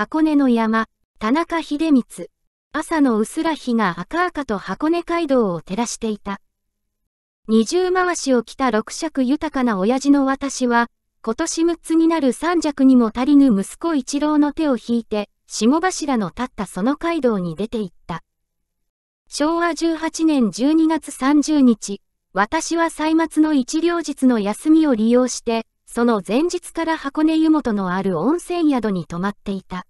箱根の山、田中秀光。朝のうすら日が赤々と箱根街道を照らしていた。二重回しを着た六尺豊かな親父の私は、今年六つになる三尺にも足りぬ息子一郎の手を引いて、下柱の立ったその街道に出て行った。昭和18年12月30日、私は歳末の一両日の休みを利用して、その前日から箱根湯本のある温泉宿に泊まっていた。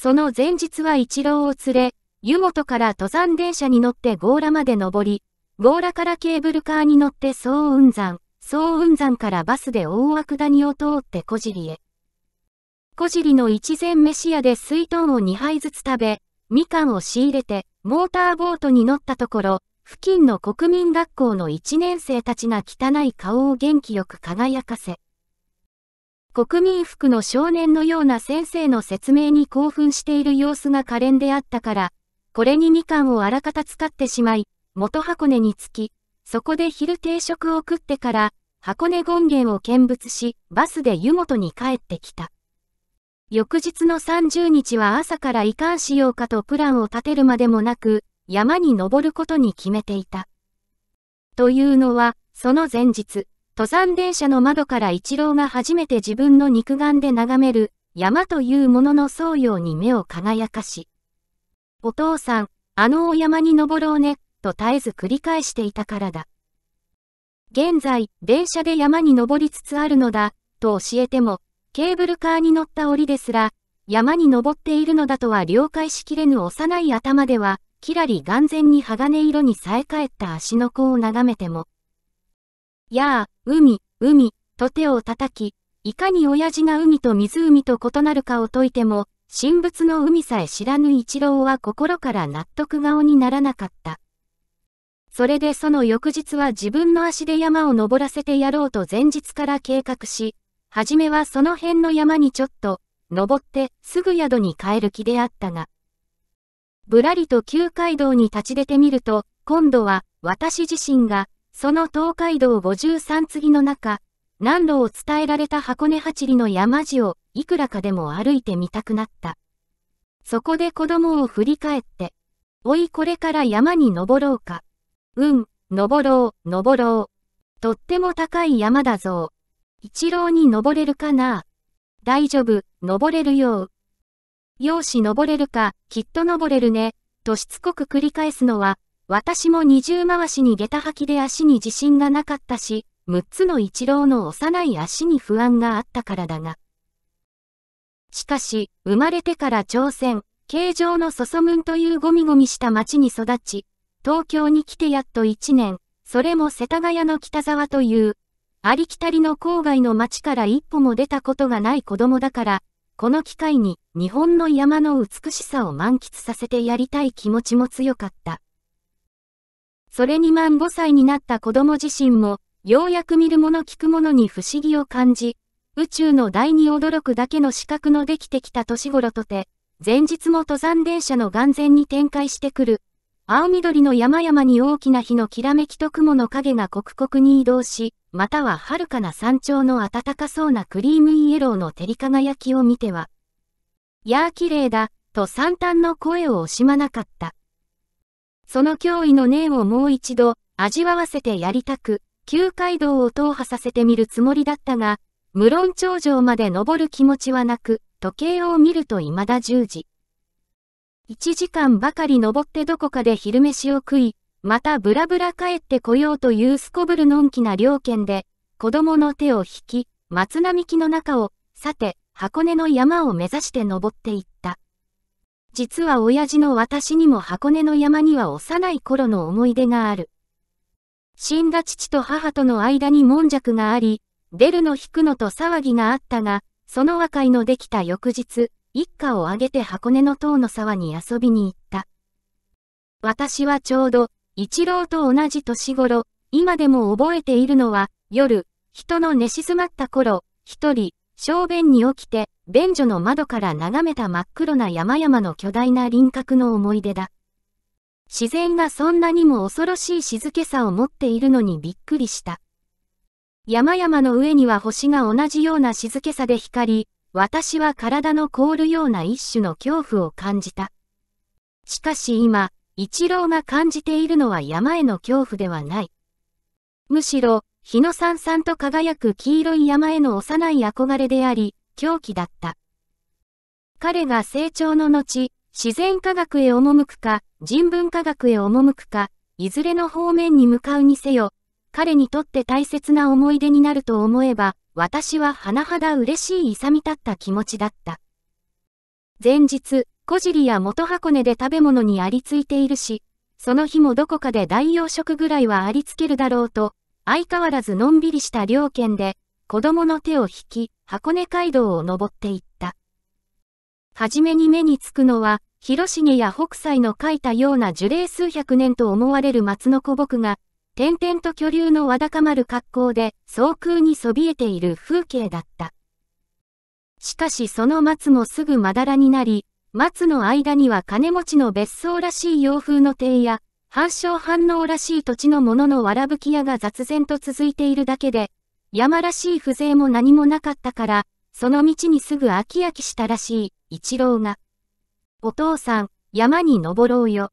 その前日は一郎を連れ、湯本から登山電車に乗って強羅まで登り、強羅からケーブルカーに乗って総雲山、総雲山からバスで大涌谷を通って小尻へ。小尻の一膳飯屋で水筒を2杯ずつ食べ、みかんを仕入れて、モーターボートに乗ったところ、付近の国民学校の1年生たちが汚い顔を元気よく輝かせ、国民服の少年のような先生の説明に興奮している様子が可憐であったから、これにみかんをあらかた使ってしまい、元箱根に着き、そこで昼定食を食ってから、箱根権現を見物し、バスで湯本に帰ってきた。翌日の30日は朝からかんしようかとプランを立てるまでもなく、山に登ることに決めていた。というのは、その前日、登山電車の窓から一郎が初めて自分の肉眼で眺める山というものの創用に目を輝かし、お父さん、あのお山に登ろうね、と絶えず繰り返していたからだ。現在、電車で山に登りつつあるのだ、と教えても、ケーブルカーに乗った折ですら、山に登っているのだとは了解しきれぬ幼い頭では、キラリ眼前に鋼色に冴え返った足の甲を眺めても、やあ、海、海、と手を叩き、いかに親父が海と湖と異なるかを解いても、神仏の海さえ知らぬ一郎は心から納得顔にならなかった。それでその翌日は自分の足で山を登らせてやろうと前日から計画し、はじめはその辺の山にちょっと、登ってすぐ宿に帰る気であったが、ぶらりと旧街道に立ち出てみると、今度は私自身がその東海道五十三次の中、南路を伝えられた箱根八里の山路をいくらかでも歩いてみたくなった。そこで子供を振り返って、おいこれから山に登ろうか。うん、登ろう、登ろう。とっても高い山だぞ。一郎に登れるかな大丈夫、登れるよう。よし登れるか、きっと登れるね、としつこく繰り返すのは、私も二重回しに下駄履きで足に自信がなかったし、6つの一郎の幼い足に不安があったからだが。しかし、生まれてから朝鮮、形状のそそむんというゴミゴミした町に育ち、東京に来てやっと一年、それも世田谷の北沢という、ありきたりの郊外の町から一歩も出たことがない子供だから、この機会に日本の山の美しさを満喫させてやりたい気持ちも強かった。それに万5歳になった子供自身も、ようやく見るもの聞くものに不思議を感じ、宇宙の大に驚くだけの資格のできてきた年頃とて、前日も登山電車の眼前に展開してくる、青緑の山々に大きな火のきらめきと雲の影が刻々に移動し、または遥かな山頂の暖かそうなクリームイエローの照り輝きを見ては、やあ綺麗だ、と惨憺の声を惜しまなかった。その脅威の念をもう一度味わわせてやりたく、旧街道を踏破させてみるつもりだったが、無論頂上まで登る気持ちはなく、時計を見ると未だ十時。一時間ばかり登ってどこかで昼飯を食い、またブラブラ帰ってこようというすこぶるのんきな両県で、子供の手を引き、松並木の中を、さて、箱根の山を目指して登っていった。実は親父の私にも箱根の山には幼い頃の思い出がある。死んだ父と母との間に悶着があり、出るの引くのと騒ぎがあったが、その和解のできた翌日、一家を挙げて箱根の塔の沢に遊びに行った。私はちょうど、一郎と同じ年頃、今でも覚えているのは、夜、人の寝静まった頃、一人、小便に起きて、便所の窓から眺めた真っ黒な山々の巨大な輪郭の思い出だ。自然がそんなにも恐ろしい静けさを持っているのにびっくりした。山々の上には星が同じような静けさで光り、私は体の凍るような一種の恐怖を感じた。しかし今、一郎が感じているのは山への恐怖ではない。むしろ、日のさんさんと輝く黄色い山への幼い憧れであり、狂気だった。彼が成長の後、自然科学へ赴くか、人文科学へ赴くか、いずれの方面に向かうにせよ、彼にとって大切な思い出になると思えば、私は甚だ嬉しい勇み立った気持ちだった。前日、小尻や元箱根で食べ物にありついているし、その日もどこかで代用食ぐらいはありつけるだろうと、相変わらずのんびりした猟犬で、子供の手を引き、箱根街道を登っていった。はじめに目につくのは、広重や北斎の書いたような樹齢数百年と思われる松の古木が、点々と巨竜のわだかまる格好で総空にそびえている風景だった。しかしその松もすぐまだらになり、松の間には金持ちの別荘らしい洋風の庭や、反証反応らしい土地のもののわらぶき屋が雑然と続いているだけで、山らしい風情も何もなかったから、その道にすぐ飽き飽きしたらしい、一郎が。お父さん、山に登ろうよ。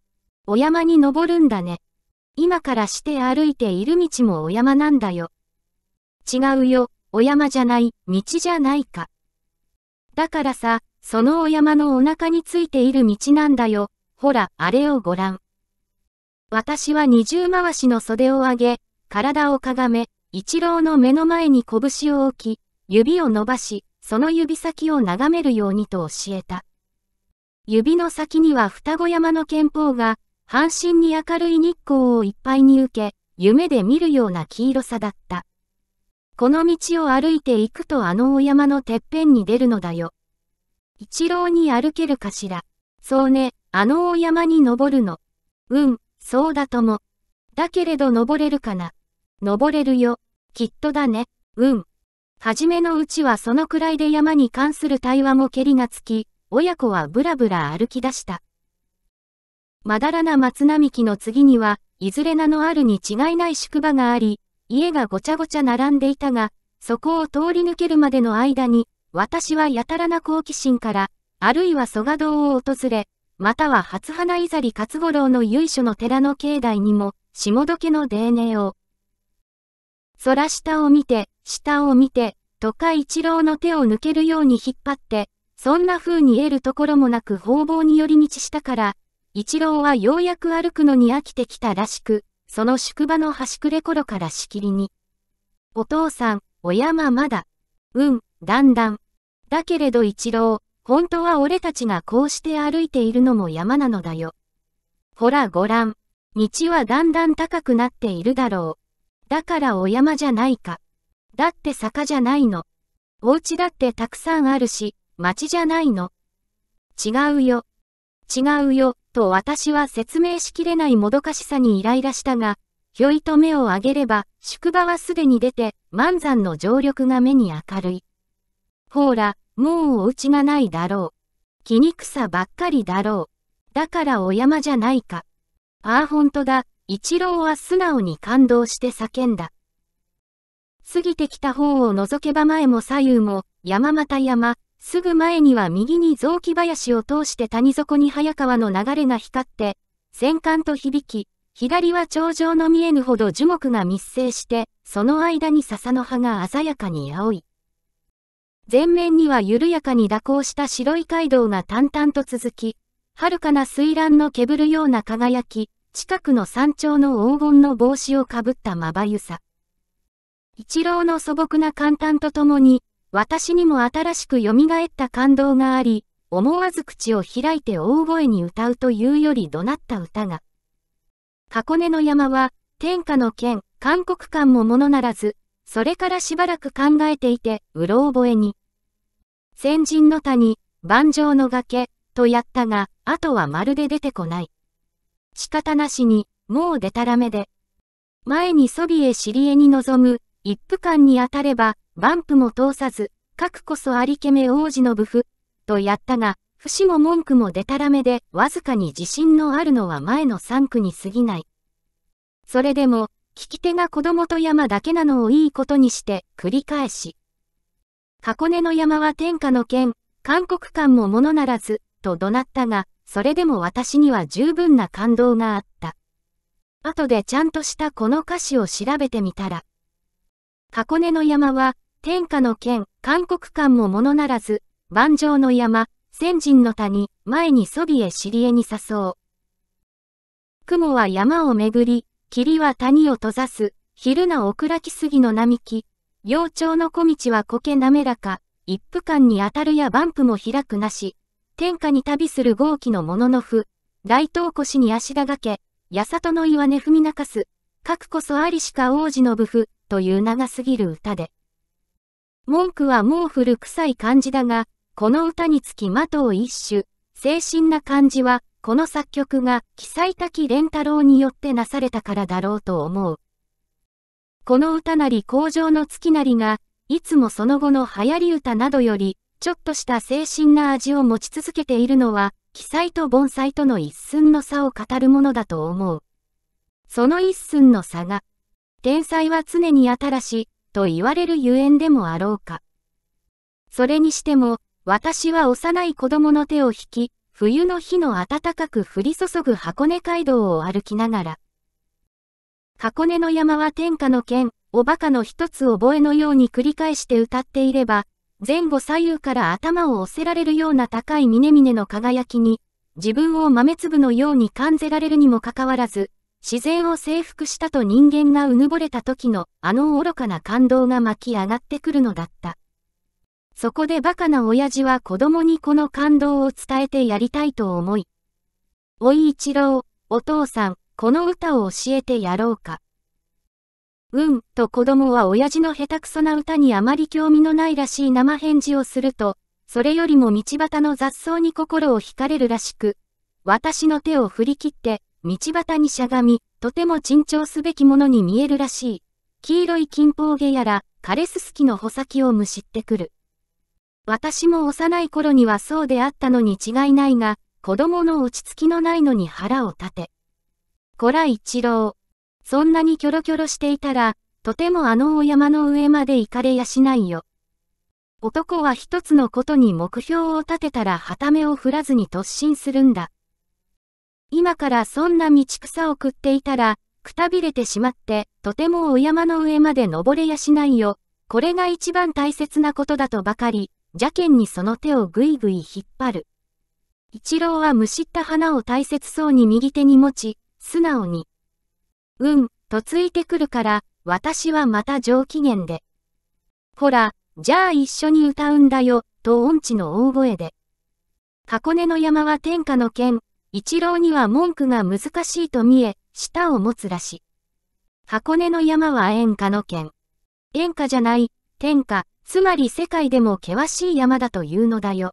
お山に登るんだね。今からして歩いている道もお山なんだよ。違うよ、お山じゃない、道じゃないか。だからさ、そのお山のお腹についている道なんだよ。ほら、あれをご覧。私は二重回しの袖を上げ、体をかがめ、一郎の目の前に拳を置き、指を伸ばし、その指先を眺めるようにと教えた。指の先には双子山の憲法が、半身に明るい日光をいっぱいに受け、夢で見るような黄色さだった。この道を歩いて行くとあのお山のてっぺんに出るのだよ。一郎に歩けるかしら。そうね、あのお山に登るの。うん、そうだとも。だけれど登れるかな。登れるよ。きっとだね、うん。はじめのうちはそのくらいで山に関する対話もけりがつき、親子はぶらぶら歩き出した。まだらな松並木の次には、いずれ名のあるに違いない宿場があり、家がごちゃごちゃ並んでいたが、そこを通り抜けるまでの間に、私はやたらな好奇心から、あるいは蘇我堂を訪れ、または初花いざり勝五郎の由緒の寺の境内にも、下時の泥寧を、空下を見て、下を見て、とか一郎の手を抜けるように引っ張って、そんな風に得るところもなく方々に寄り道したから、一郎はようやく歩くのに飽きてきたらしく、その宿場の端くれ頃からしきりに。お父さん、お山まだ。うん、だんだん。だけれど一郎、本当は俺たちがこうして歩いているのも山なのだよ。ほらご覧。道はだんだん高くなっているだろう。だからお山じゃないか。だって坂じゃないの。お家だってたくさんあるし、町じゃないの。違うよ。違うよ、と私は説明しきれないもどかしさにイライラしたが、ひょいと目を上げれば、宿場はすでに出て、万山の常緑が目に明るい。ほーら、もうお家がないだろう。気に草ばっかりだろう。だからお山じゃないか。ああほんとだ、一郎は素直に感動して叫んだ。過ぎてきた方を除けば前も左右も、山又山、すぐ前には右に雑木林を通して谷底に早川の流れが光って、戦艦と響き、左は頂上の見えぬほど樹木が密生して、その間に笹の葉が鮮やかに青い。前面には緩やかに蛇行した白い街道が淡々と続き、遥かな水卵のけぶるような輝き、近くの山頂の黄金の帽子をかぶったまばゆさ。一郎の素朴な簡単とともに、私にも新しく蘇った感動があり、思わず口を開いて大声に歌うというより怒鳴った歌が。箱根の山は、天下の剣、韓国観もものならず、それからしばらく考えていて、うろ覚えに。先人の谷、万丈の崖、とやったが、あとはまるで出てこない。仕方なしに、もうでたらめで。前にそびえ尻絵に臨む、一夫間に当たれば、バンプも通さず、核こそありけめ王子の武夫、とやったが、不死も文句もでたらめで、わずかに自信のあるのは前の三区に過ぎない。それでも、聞き手が子供と山だけなのをいいことにして、繰り返し。箱根の山は天下の剣、韓国間もものならず、と怒鳴ったが、それでも私には十分な感動があった。後でちゃんとしたこの歌詞を調べてみたら、箱根の山は、天下の剣、韓国観もものならず、万丈の山、先人の谷、前にそびえりえに誘う。雲は山をめぐり、霧は谷を閉ざす、昼なおき木杉の並木、幼鳥の小道は苔滑らか、一夫間に当たるやバンプも開くなし、天下に旅する豪気の者の符、大東越に足だがけ、八里の岩根踏み泣かす、かくこそありしか王子の部符、という長すぎる歌で。文句はもう古臭い感じだが、この歌につき的を一首、精神な感じは、この作曲が、記載滝連太郎によってなされたからだろうと思う。この歌なり工場の月なりが、いつもその後の流行り歌などより、ちょっとした精神な味を持ち続けているのは、奇載と盆栽との一寸の差を語るものだと思う。その一寸の差が、天才は常に新しい、と言われるゆえんでもあろうか。それにしても、私は幼い子供の手を引き、冬の日の暖かく降り注ぐ箱根街道を歩きながら、箱根の山は天下の剣、おバカの一つ覚えのように繰り返して歌っていれば、前後左右から頭を押せられるような高い峰々の輝きに、自分を豆粒のように感じられるにもかかわらず、自然を征服したと人間がうぬぼれた時のあの愚かな感動が巻き上がってくるのだった。そこで馬鹿な親父は子供にこの感動を伝えてやりたいと思い、おい一郎、お父さん、この歌を教えてやろうか。うん、と子供は親父の下手くそな歌にあまり興味のないらしい生返事をすると、それよりも道端の雑草に心を惹かれるらしく、私の手を振り切って、道端にしゃがみ、とても珍重すべきものに見えるらしい。黄色い金峰毛やら、枯れすすきの穂先をむしってくる。私も幼い頃にはそうであったのに違いないが、子供の落ち着きのないのに腹を立て。こら一郎。そんなにキョロキョロしていたら、とてもあのお山の上まで行かれやしないよ。男は一つのことに目標を立てたらはためを振らずに突進するんだ。今からそんな道草を食っていたら、くたびれてしまって、とてもお山の上まで登れやしないよ。これが一番大切なことだとばかり、邪剣にその手をぐいぐい引っ張る。一郎はむしった花を大切そうに右手に持ち、素直に、うん、とついてくるから、私はまた上機嫌で。ほら、じゃあ一緒に歌うんだよ、と音痴の大声で。箱根の山は天下の剣、一郎には文句が難しいと見え、舌を持つらし。箱根の山は演歌の剣。演歌じゃない、天下、つまり世界でも険しい山だというのだよ。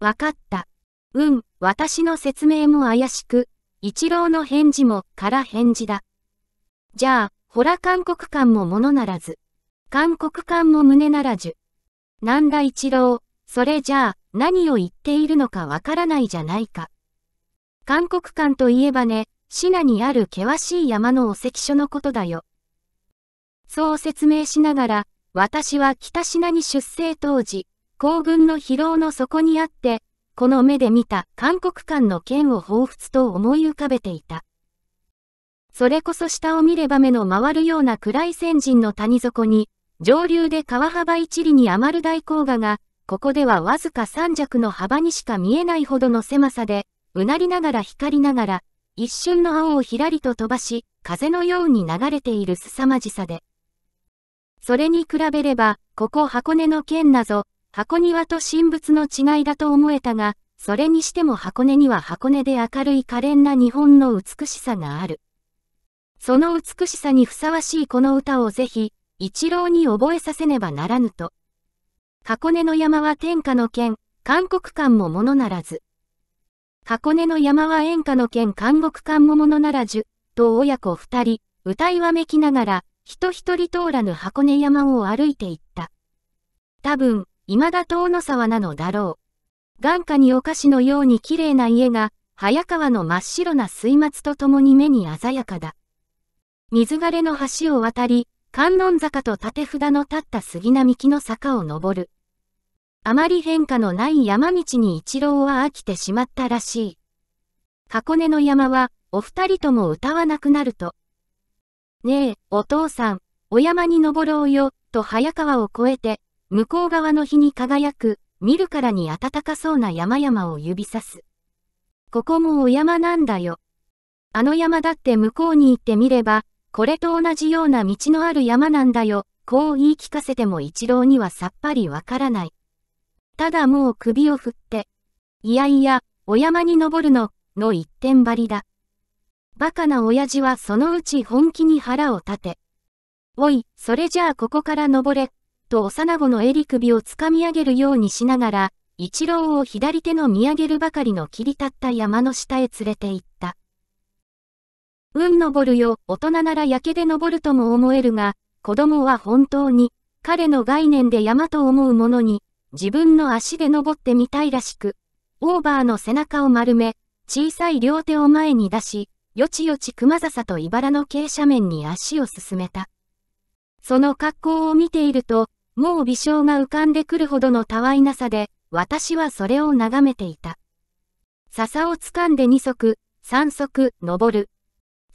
わかった。うん、私の説明も怪しく、一郎の返事も空返事だ。じゃあ、ほら韓国間もものならず。韓国間も胸ならじゅ。なんだ一郎、それじゃあ、何を言っているのかわからないじゃないか。韓国間といえばね、シナにある険しい山のお関所のことだよ。そう説明しながら、私は北シナに出生当時、行軍の疲労の底にあって、この目で見た韓国間の剣を彷彿と思い浮かべていた。それこそ下を見れば目の回るような暗い先人の谷底に、上流で川幅一里に余る大黄河が、ここではわずか三尺の幅にしか見えないほどの狭さで、うなりながら光りながら、一瞬の青をひらりと飛ばし、風のように流れている凄まじさで。それに比べれば、ここ箱根の剣なぞ、箱庭と神仏の違いだと思えたが、それにしても箱根には箱根で明るい可憐な日本の美しさがある。その美しさにふさわしいこの歌をぜひ、一郎に覚えさせねばならぬと。箱根の山は天下の剣、韓国館もものならず。箱根の山は演歌の剣韓国館もものならず、と親子二人、歌いわめきながら、人一人通らぬ箱根山を歩いていった。多分、今だ遠野沢なのだろう。眼下にお菓子のように綺麗な家が、早川の真っ白な水末とともに目に鮮やかだ。水枯れの橋を渡り、観音坂と縦札の立った杉並木の坂を登る。あまり変化のない山道に一郎は飽きてしまったらしい。箱根の山は、お二人とも歌わなくなると。ねえ、お父さん、お山に登ろうよ、と早川を越えて、向こう側の日に輝く、見るからに暖かそうな山々を指さす。ここもお山なんだよ。あの山だって向こうに行ってみれば、これと同じような道のある山なんだよ、こう言い聞かせても一郎にはさっぱりわからない。ただもう首を振って、いやいや、お山に登るの、の一点張りだ。バカな親父はそのうち本気に腹を立て。おい、それじゃあここから登れ、と幼子の襟首をつかみ上げるようにしながら、一郎を左手の見上げるばかりの切り立った山の下へ連れて行った。うん登るよ、大人ならやけで登るとも思えるが、子供は本当に、彼の概念で山と思うものに、自分の足で登ってみたいらしく、オーバーの背中を丸め、小さい両手を前に出し、よちよち熊笹と茨の傾斜面に足を進めた。その格好を見ていると、もう微笑が浮かんでくるほどのたわいなさで、私はそれを眺めていた。笹を掴んで二足、三足、登る。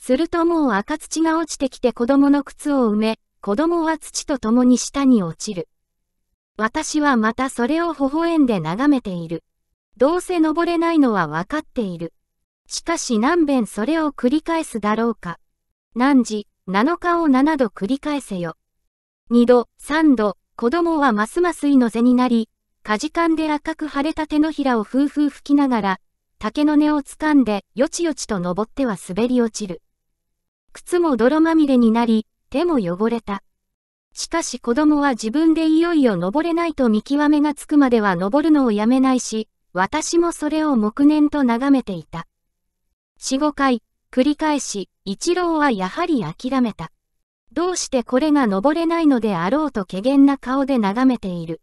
するともう赤土が落ちてきて子供の靴を埋め、子供は土と共に下に落ちる。私はまたそれを微笑んで眺めている。どうせ登れないのはわかっている。しかし何遍それを繰り返すだろうか。何時、7日を7度繰り返せよ。2度、3度、子供はますますいの背になり、かじかんで赤く腫れた手のひらをふうふう吹きながら、竹の根をつかんでよちよちと登っては滑り落ちる。靴も泥まみれになり、手も汚れた。しかし子供は自分でいよいよ登れないと見極めがつくまでは登るのをやめないし、私もそれを黙念と眺めていた。四五回、繰り返し、一郎はやはり諦めた。どうしてこれが登れないのであろうと怪げな顔で眺めている。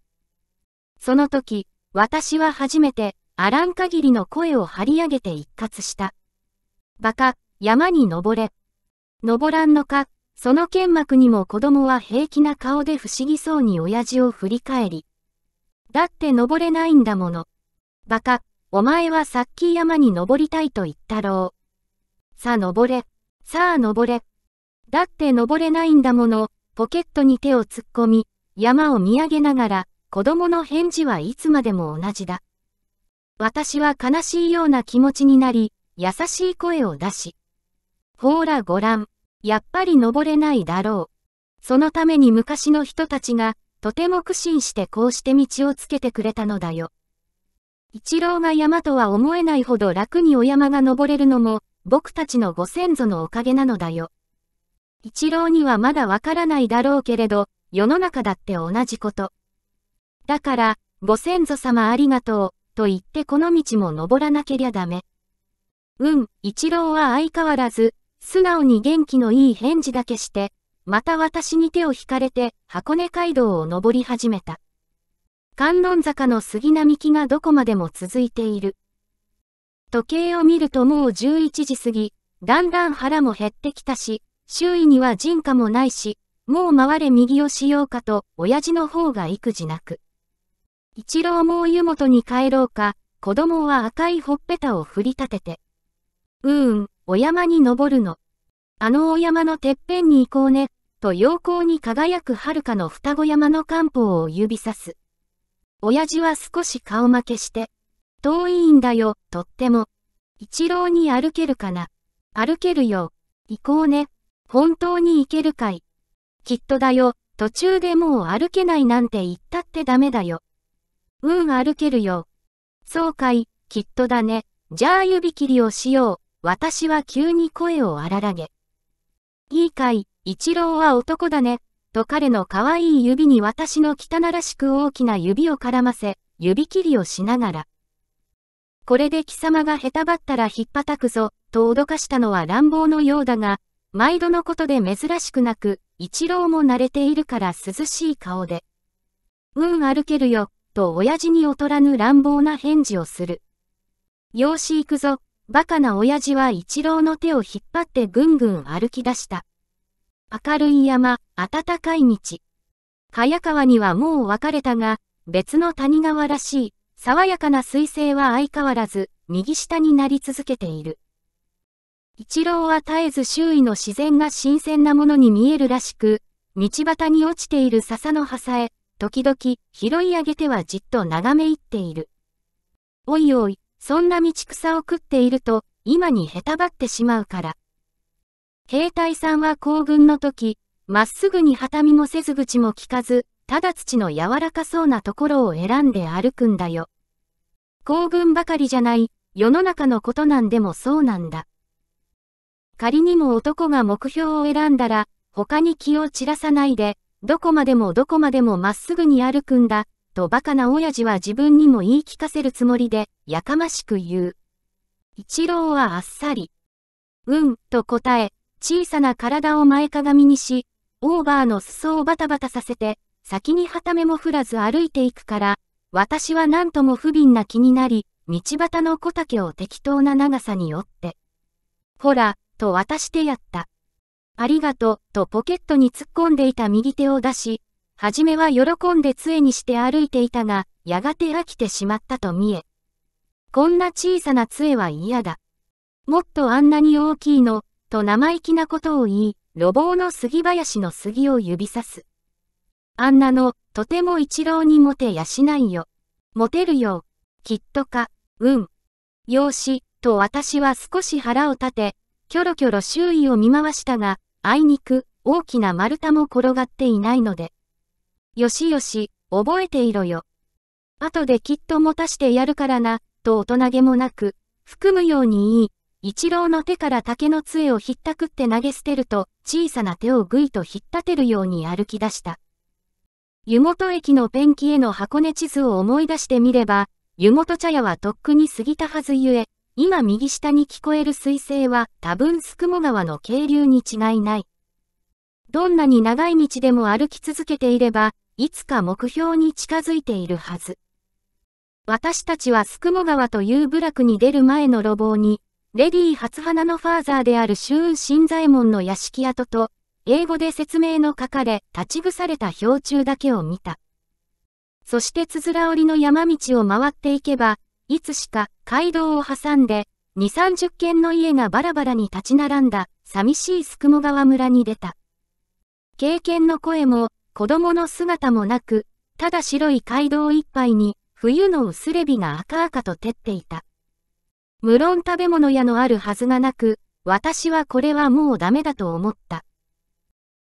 その時、私は初めて、あらん限りの声を張り上げて一括した。バカ、山に登れ。登らんのか、その剣幕にも子供は平気な顔で不思議そうに親父を振り返り。だって登れないんだもの。バカ、お前はさっき山に登りたいと言ったろう。さあ登れ、さあ登れ。だって登れないんだもの、ポケットに手を突っ込み、山を見上げながら、子供の返事はいつまでも同じだ。私は悲しいような気持ちになり、優しい声を出し。ほーらご覧。やっぱり登れないだろう。そのために昔の人たちが、とても苦心してこうして道をつけてくれたのだよ。一郎が山とは思えないほど楽にお山が登れるのも、僕たちのご先祖のおかげなのだよ。一郎にはまだわからないだろうけれど、世の中だって同じこと。だから、ご先祖様ありがとう、と言ってこの道も登らなけりゃダメ。うん、一郎は相変わらず、素直に元気のいい返事だけして、また私に手を引かれて箱根街道を登り始めた。観音坂の杉並木がどこまでも続いている。時計を見るともう11時過ぎ、だんだん腹も減ってきたし、周囲には人家もないし、もう回れ右をしようかと、親父の方が育児なく。一郎も湯元に帰ろうか、子供は赤いほっぺたを振り立てて。うーん、お山に登るの。あのお山のてっぺんに行こうね、と陽光に輝く遥かの双子山の漢方を指さす。親父は少し顔負けして、遠いんだよ、とっても。一郎に歩けるかな。歩けるよ。行こうね。本当に行けるかい。きっとだよ、途中でもう歩けないなんて言ったってダメだよ。うん、歩けるよ。そうかい、きっとだね。じゃあ指切りをしよう。私は急に声を荒らげ。いいかい、一郎は男だね、と彼の可愛い指に私の汚らしく大きな指を絡ませ、指切りをしながら。これで貴様が下手ばったらひっぱたくぞ、と脅かしたのは乱暴のようだが、毎度のことで珍しくなく、一郎も慣れているから涼しい顔で。うん歩けるよ、と親父に劣らぬ乱暴な返事をする。養子行くぞ、バカな親父は一郎の手を引っ張ってぐんぐん歩き出した。明るい山、暖かい道。早川にはもう別れたが、別の谷川らしい、爽やかな水星は相変わらず、右下になり続けている。一郎は絶えず周囲の自然が新鮮なものに見えるらしく、道端に落ちている笹の葉さえ、時々、拾い上げてはじっと眺め入っている。おいおい、そんな道草を食っていると、今にへたばってしまうから。兵隊さんは行軍の時、まっすぐに畳もせず口も聞かず、ただ土の柔らかそうなところを選んで歩くんだよ。行軍ばかりじゃない、世の中のことなんでもそうなんだ。仮にも男が目標を選んだら、他に気を散らさないで、どこまでもどこまでもまっすぐに歩くんだ、とバカな親父は自分にも言い聞かせるつもりで、やかましく言う。一郎はあっさり、うん、と答え、小さな体を前かがみにし、オーバーの裾をバタバタさせて、先に旗目も振らず歩いていくから、私は何とも不憫な気になり、道端の小竹を適当な長さに折って、ほら、と渡してやった。ありがと、う、とポケットに突っ込んでいた右手を出し、初めは喜んで杖にして歩いていたが、やがて飽きてしまったと見え。こんな小さな杖は嫌だ。もっとあんなに大きいの、と生意気なことを言い、路傍の杉林の杉を指さす。あんなの、とても一郎にモテやしないよ。モテるよ。きっとか、うん。よし、と私は少し腹を立て、キョロキョロ周囲を見回したが、あいにく、大きな丸太も転がっていないので。よしよし、覚えていろよ。後できっと持たしてやるからな、と大人げもなく、含むように言い、一郎の手から竹の杖をひったくって投げ捨てると、小さな手をぐいとひったてるように歩き出した。湯本駅のペンキへの箱根地図を思い出してみれば、湯本茶屋はとっくに過ぎたはずゆえ、今右下に聞こえる水星は多分宿雲川の渓流に違いない。どんなに長い道でも歩き続けていれば、いつか目標に近づいているはず。私たちはスクモ川という部落に出る前の路傍に、レディー初花のファーザーである周雲新左衛門の屋敷跡と、英語で説明の書かれ、立ち伏された氷柱だけを見た。そしてつづら折りの山道を回っていけば、いつしか街道を挟んで、二三十軒の家がバラバラに立ち並んだ、寂しいスクモ川村に出た。経験の声も、子供の姿もなく、ただ白い街道いっぱいに、冬の薄れ日が赤々と照っていた。無論食べ物屋のあるはずがなく、私はこれはもうダメだと思った。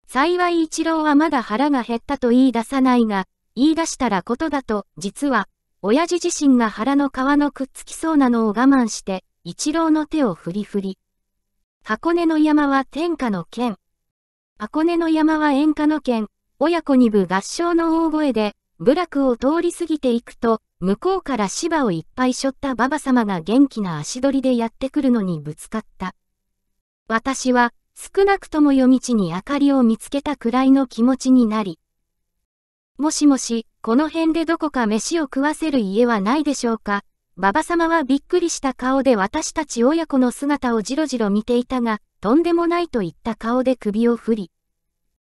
幸い一郎はまだ腹が減ったと言い出さないが、言い出したらことだと、実は、親父自身が腹の皮のくっつきそうなのを我慢して、一郎の手を振り振り。箱根の山は天下の剣。箱根の山は演歌の剣。親子二部合唱の大声で、部落を通り過ぎていくと、向こうから芝をいっぱい背負った馬場様が元気な足取りでやってくるのにぶつかった。私は、少なくとも夜道に明かりを見つけたくらいの気持ちになり、もしもし、この辺でどこか飯を食わせる家はないでしょうか。馬場様はびっくりした顔で私たち親子の姿をじろじろ見ていたが、とんでもないといった顔で首を振り。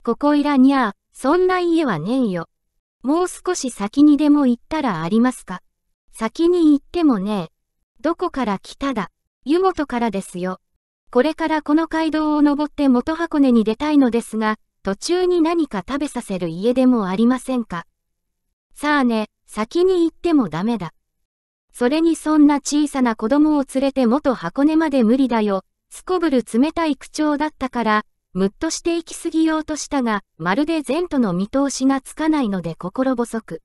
ここいらにゃあ、そんな家はねえよ。もう少し先にでも行ったらありますか。先に行ってもねえ。どこから来ただ。湯本からですよ。これからこの街道を登って元箱根に出たいのですが、途中に何か食べさせる家でもありませんか。さあね、先に行ってもダメだ。それにそんな小さな子供を連れて元箱根まで無理だよ。すこぶる冷たい口調だったから、むっとして行き過ぎようとしたが、まるで前途の見通しがつかないので心細く。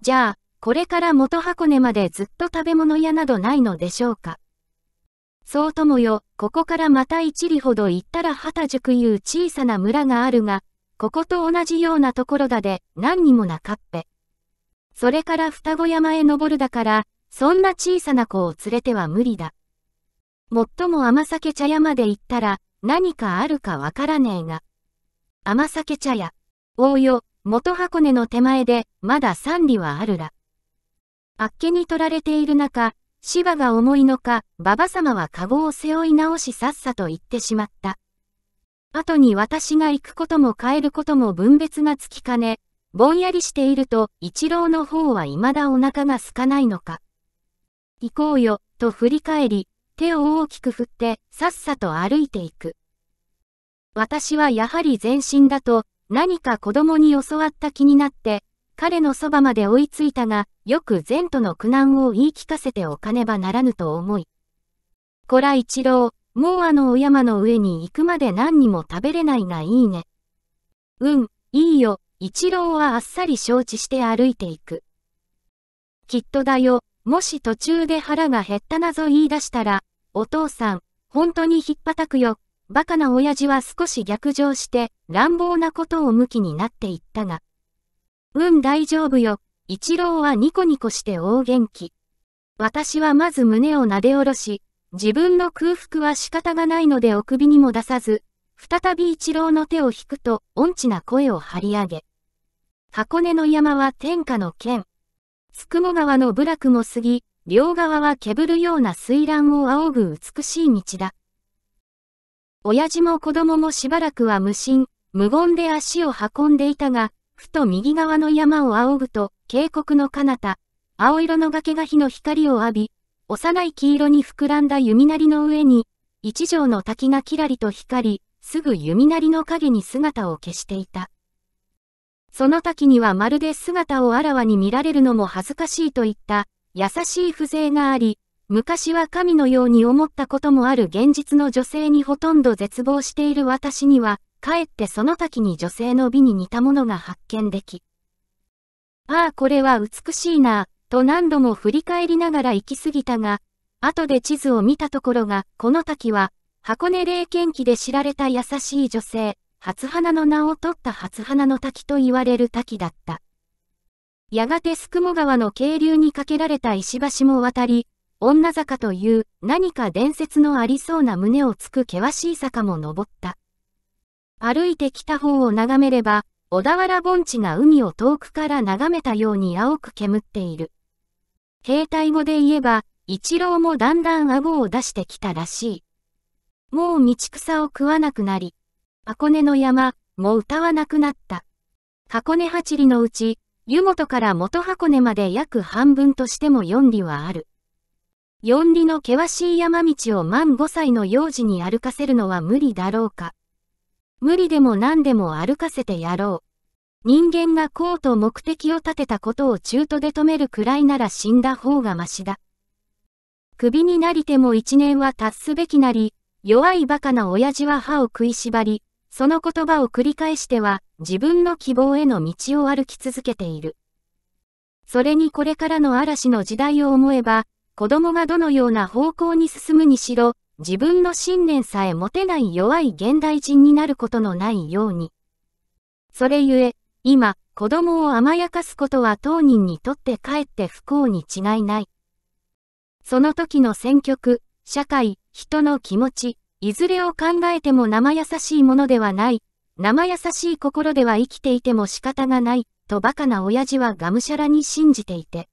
じゃあ、これから元箱根までずっと食べ物屋などないのでしょうか。そうともよ、ここからまた一里ほど行ったら畑宿いう小さな村があるが、ここと同じようなところだで、何にもなかっぺ。それから双子山へ登るだから、そんな小さな子を連れては無理だ。もっとも甘酒茶屋まで行ったら、何かあるかわからねえが。甘酒茶屋、大よ、元箱根の手前で、まだ三里はあるら。あっけに取られている中、芝が重いのか、馬場様は籠を背負い直しさっさと言ってしまった。後に私が行くことも帰ることも分別がつきかね、ぼんやりしていると、一郎の方は未だお腹が空かないのか。行こうよ、と振り返り、手を大きく振って、さっさと歩いていく。私はやはり全身だと、何か子供に教わった気になって、彼のそばまで追いついたが、よく前途の苦難を言い聞かせておかねばならぬと思い。こら一郎、もうあのお山の上に行くまで何にも食べれないがいいね。うん、いいよ、一郎はあっさり承知して歩いていく。きっとだよ、もし途中で腹が減ったなぞ言い出したら、お父さん、本当にひっぱたくよ。バカな親父は少し逆上して、乱暴なことを向きになっていったが。うん、大丈夫よ。一郎はニコニコして大元気。私はまず胸をなでおろし、自分の空腹は仕方がないのでお首にも出さず、再び一郎の手を引くと、音痴な声を張り上げ。箱根の山は天下の剣。つくも川の部落も過ぎ、両側はけぶるような水乱を仰ぐ美しい道だ。親父も子供もしばらくは無心、無言で足を運んでいたが、ふと右側の山を仰ぐと、渓谷の彼方、青色の崖が火の光を浴び、幼い黄色に膨らんだ弓なりの上に、一条の滝がキラリと光り、すぐ弓なりの影に姿を消していた。その滝にはまるで姿をあらわに見られるのも恥ずかしいといった、優しい風情があり、昔は神のように思ったこともある現実の女性にほとんど絶望している私には、かえってその時に女性の美に似たものが発見でき。ああこれは美しいなと何度も振り返りながら行き過ぎたが、後で地図を見たところが、この滝は、箱根霊剣記で知られた優しい女性、初花の名を取った初花の滝と言われる滝だった。やがてくも川の渓流に架けられた石橋も渡り、女坂という何か伝説のありそうな胸をつく険しい坂も登った。歩いてきた方を眺めれば、小田原盆地が海を遠くから眺めたように青く煙っている。兵隊語で言えば、一郎もだんだん顎を出してきたらしい。もう道草を食わなくなり、箱根の山も歌わなくなった。箱根八里のうち、湯本から元箱根まで約半分としても四里はある。四里の険しい山道を満五歳の幼児に歩かせるのは無理だろうか。無理でも何でも歩かせてやろう。人間がこうと目的を立てたことを中途で止めるくらいなら死んだ方がましだ。首になりても一年は達すべきなり、弱い馬鹿な親父は歯を食いしばり、その言葉を繰り返しては、自分の希望への道を歩き続けている。それにこれからの嵐の時代を思えば、子供がどのような方向に進むにしろ、自分の信念さえ持てない弱い現代人になることのないように。それゆえ、今、子供を甘やかすことは当人にとってかえって不幸に違いない。その時の選曲、社会、人の気持ち、いずれを考えても生優しいものではない、生優しい心では生きていても仕方がない、とバカな親父はがむしゃらに信じていて。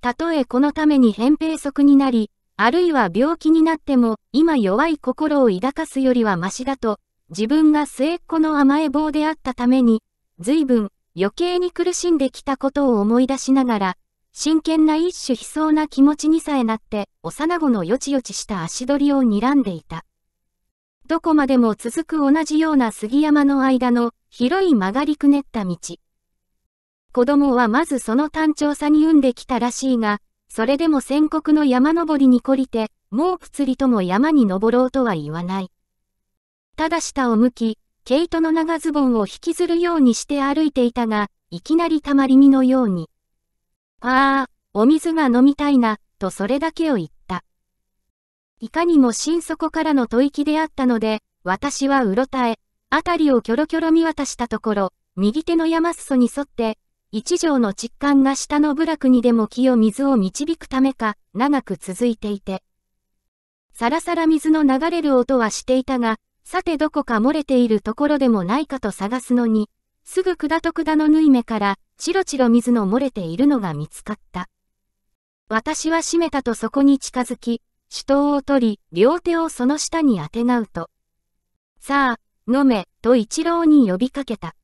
たとえこのために扁平足になり、あるいは病気になっても、今弱い心を抱かすよりはマシだと、自分が末っ子の甘え棒であったために、随分余計に苦しんできたことを思い出しながら、真剣な一種悲壮な気持ちにさえなって、幼子のよちよちした足取りを睨んでいた。どこまでも続く同じような杉山の間の広い曲がりくねった道。子供はまずその単調さに産んできたらしいが、それでも戦国の山登りに懲りて、もうぷつりとも山に登ろうとは言わない。ただ下を向き、毛糸の長ズボンを引きずるようにして歩いていたが、いきなりたまり身のように。ああ、お水が飲みたいな、とそれだけを言っいかにも心底からの吐息であったので、私はうろたえ、あたりをキョロキョロ見渡したところ、右手の山裾に沿って、一条の窒管が下の部落にでもを水を導くためか、長く続いていて。さらさら水の流れる音はしていたが、さてどこか漏れているところでもないかと探すのに、すぐ管と管の縫い目から、チロチロ水の漏れているのが見つかった。私は閉めたとそこに近づき、手刀を取り、両手をその下にあてがうと、さあ、飲め、と一郎に呼びかけた。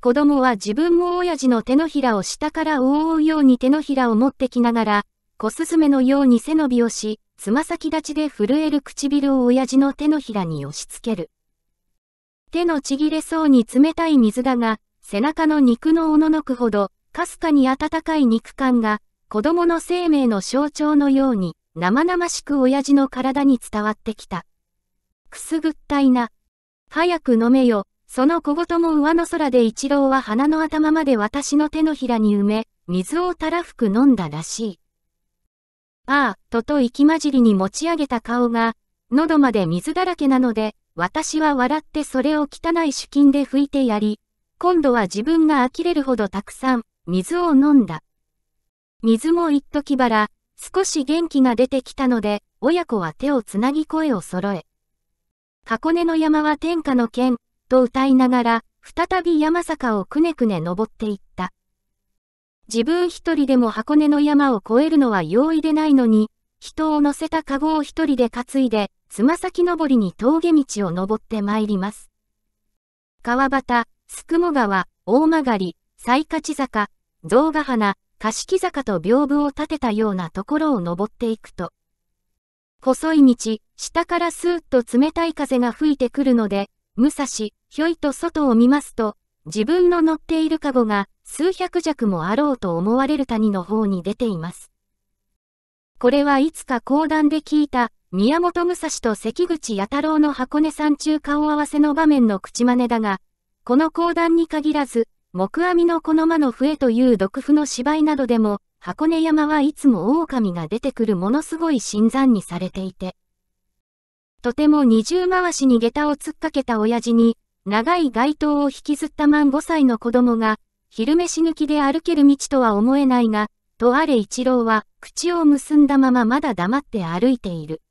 子供は自分も親父の手のひらを下から覆うように手のひらを持ってきながら、小すズめのように背伸びをし、つま先立ちで震える唇を親父の手のひらに押し付ける。手のちぎれそうに冷たい水だが、背中の肉のおののくほど、かすかに温かい肉感が、子供の生命の象徴のように、生々しく親父の体に伝わってきた。くすぐったいな。早く飲めよ。その小言も上の空で一郎は鼻の頭まで私の手のひらに埋め、水をたらふく飲んだらしい。ああ、とと息混じりに持ち上げた顔が、喉まで水だらけなので、私は笑ってそれを汚い手巾で拭いてやり、今度は自分が呆れるほどたくさん、水を飲んだ。水も一時ばら、少し元気が出てきたので、親子は手をつなぎ声を揃え、箱根の山は天下の剣、と歌いながら、再び山坂をくねくね登っていった。自分一人でも箱根の山を越えるのは容易でないのに、人を乗せたカゴを一人で担いで、つま先登りに峠道を登って参ります。川端、宿雲川、大曲、り、西勝坂、象ヶ花、樫坂と屏風を立てたようなところを登っていくと、細い道、下からスーッと冷たい風が吹いてくるので、武蔵、ひょいと外を見ますと、自分の乗っているカゴが数百弱もあろうと思われる谷の方に出ています。これはいつか講談で聞いた、宮本武蔵と関口弥太郎の箱根山中顔合わせの場面の口真似だが、この講談に限らず、木阿弥のの間の笛という独譜の芝居などでも、箱根山はいつも狼が出てくるものすごい新山にされていて。とても二重回しに下駄を突っかけた親父に、長い街灯を引きずった満5歳の子供が、昼飯抜きで歩ける道とは思えないが、とあれ一郎は、口を結んだまままだ黙って歩いている。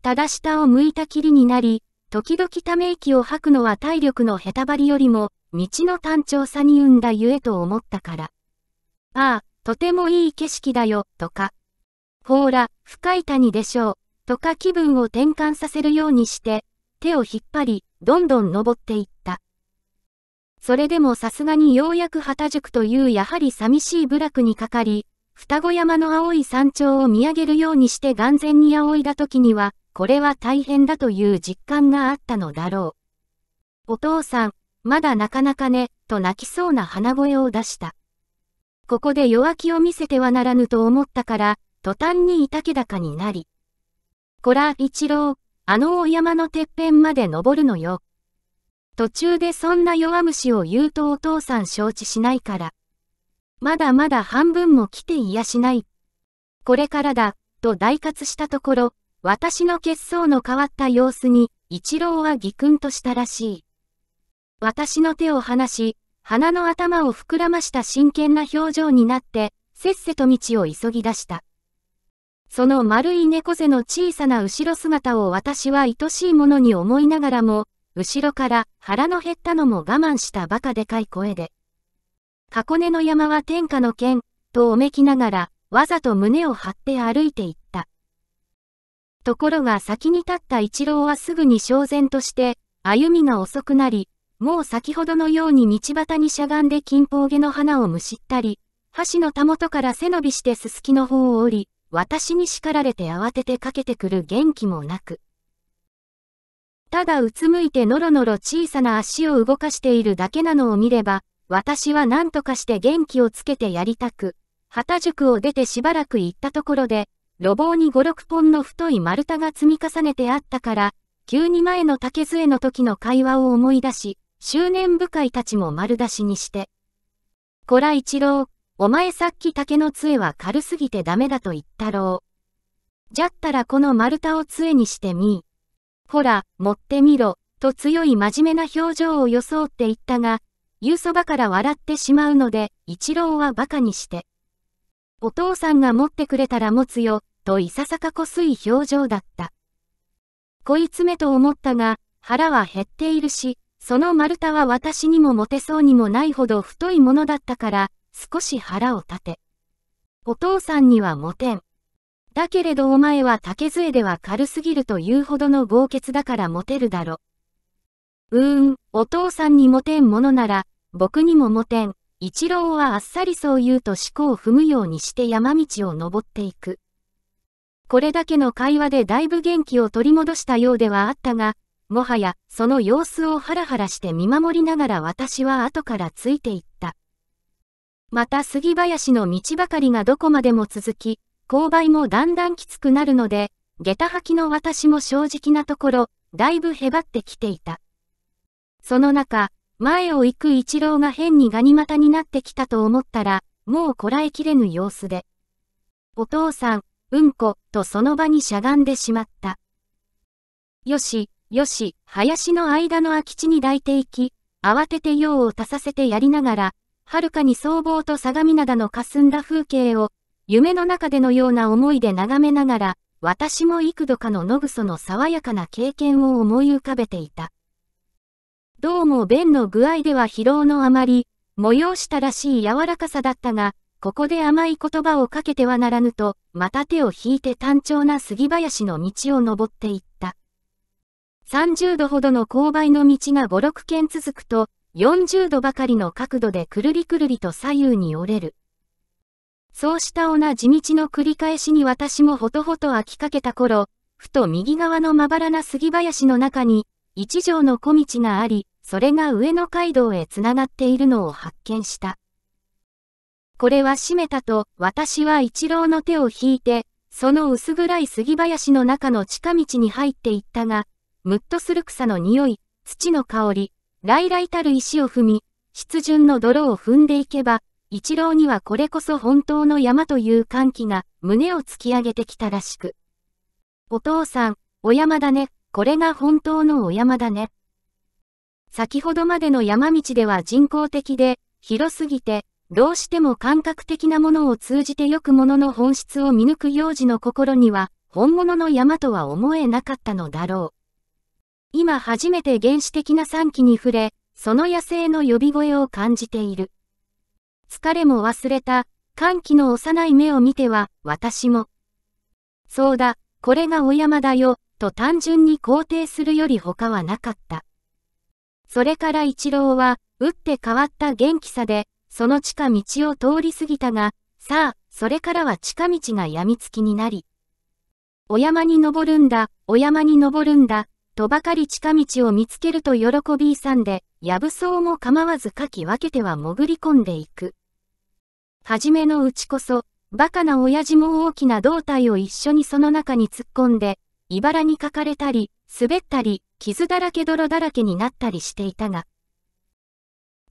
ただ下を向いたきりになり、時々ため息を吐くのは体力のへたばりよりも、道の単調さに生んだゆえと思ったから。ああ、とてもいい景色だよ、とか。ほーら、深い谷でしょう、とか気分を転換させるようにして、手を引っ張り、どんどん登っていった。それでもさすがにようやく畑宿というやはり寂しい部落にかかり、双子山の青い山頂を見上げるようにして眼前に仰いだ時には、これは大変だという実感があったのだろう。お父さん、まだなかなかね、と泣きそうな鼻声を出した。ここで弱気を見せてはならぬと思ったから、途端にいたけだかになり。こら、一郎、あのお山のてっぺんまで登るのよ。途中でそんな弱虫を言うとお父さん承知しないから。まだまだ半分も来ていやしない。これからだ、と大喝したところ、私の血相の変わった様子に、一郎はぎくんとしたらしい。私の手を離し、鼻の頭を膨らました真剣な表情になって、せっせと道を急ぎ出した。その丸い猫背の小さな後ろ姿を私は愛しいものに思いながらも、後ろから腹の減ったのも我慢したバカでかい声で。箱根の山は天下の剣、とおめきながら、わざと胸を張って歩いていった。ところが先に立った一郎はすぐに焦然として、歩みが遅くなり、もう先ほどのように道端にしゃがんで金峰毛の花をむしったり、箸のたもとから背伸びしてすすきの方を折り、私に叱られて慌ててかけてくる元気もなく。ただうつむいてのろのろ小さな足を動かしているだけなのを見れば、私は何とかして元気をつけてやりたく、旗塾を出てしばらく行ったところで、路傍に五六本の太い丸太が積み重ねてあったから、急に前の竹杖の時の会話を思い出し、執念深いたちも丸出しにして。こら一郎、お前さっき竹の杖は軽すぎてダメだと言ったろう。じゃったらこの丸太を杖にしてみ。ほら、持ってみろ、と強い真面目な表情を装って言ったが、言うそばから笑ってしまうので、一郎は馬鹿にして。お父さんが持ってくれたら持つよ、といささかこすい表情だった。こいつめと思ったが、腹は減っているし、その丸太は私にも持てそうにもないほど太いものだったから、少し腹を立て。お父さんには持てん。だけれどお前は竹杖では軽すぎるというほどの豪傑だから持てるだろ。うーん、お父さんに持てんものなら、僕にも持てん。一郎はあっさりそう言うと思考を踏むようにして山道を登っていく。これだけの会話でだいぶ元気を取り戻したようではあったが、もはや、その様子をハラハラして見守りながら私は後からついていった。また杉林の道ばかりがどこまでも続き、勾配もだんだんきつくなるので、下駄履きの私も正直なところ、だいぶへばってきていた。その中、前を行く一郎が変にガニ股になってきたと思ったら、もうこらえきれぬ様子で。お父さん、うんこ、とその場にしゃがんでしまった。よし、よし、林の間の空き地に抱いていき、慌てて用を足させてやりながら、はるかに僧帽と相模灘の霞んだ風景を、夢の中でのような思いで眺めながら、私も幾度かの野草の爽やかな経験を思い浮かべていた。どうも便の具合では疲労のあまり、催したらしい柔らかさだったが、ここで甘い言葉をかけてはならぬと、また手を引いて単調な杉林の道を登っていった。30度ほどの勾配の道が5、6軒続くと、40度ばかりの角度でくるりくるりと左右に折れる。そうした同じ道の繰り返しに私もほとほと飽きかけた頃、ふと右側のまばらな杉林の中に、一条の小道があり、それが上野街道へ繋がっているのを発見した。これは閉めたと、私は一郎の手を引いて、その薄暗い杉林の中の近道に入っていったが、ムッとする草の匂い、土の香り、来来たる石を踏み、湿潤の泥を踏んでいけば、一郎にはこれこそ本当の山という歓喜が胸を突き上げてきたらしく。お父さん、お山だね、これが本当のお山だね。先ほどまでの山道では人工的で、広すぎて、どうしても感覚的なものを通じてよくものの本質を見抜く幼児の心には、本物の山とは思えなかったのだろう。今初めて原始的な産気に触れ、その野生の呼び声を感じている。疲れも忘れた、歓喜の幼い目を見ては、私も。そうだ、これがお山だよ、と単純に肯定するより他はなかった。それから一郎は、打って変わった元気さで、その地下道を通り過ぎたが、さあ、それからは近道が病みつきになり。お山に登るんだ、お山に登るんだ、とばかり近道を見つけると喜び勇んで、やぶそうも構わずかき分けては潜り込んでいく。はじめのうちこそ、バカな親父も大きな胴体を一緒にその中に突っ込んで、茨に書かれたり、滑ったり、傷だらけ泥だらけになったりしていたが、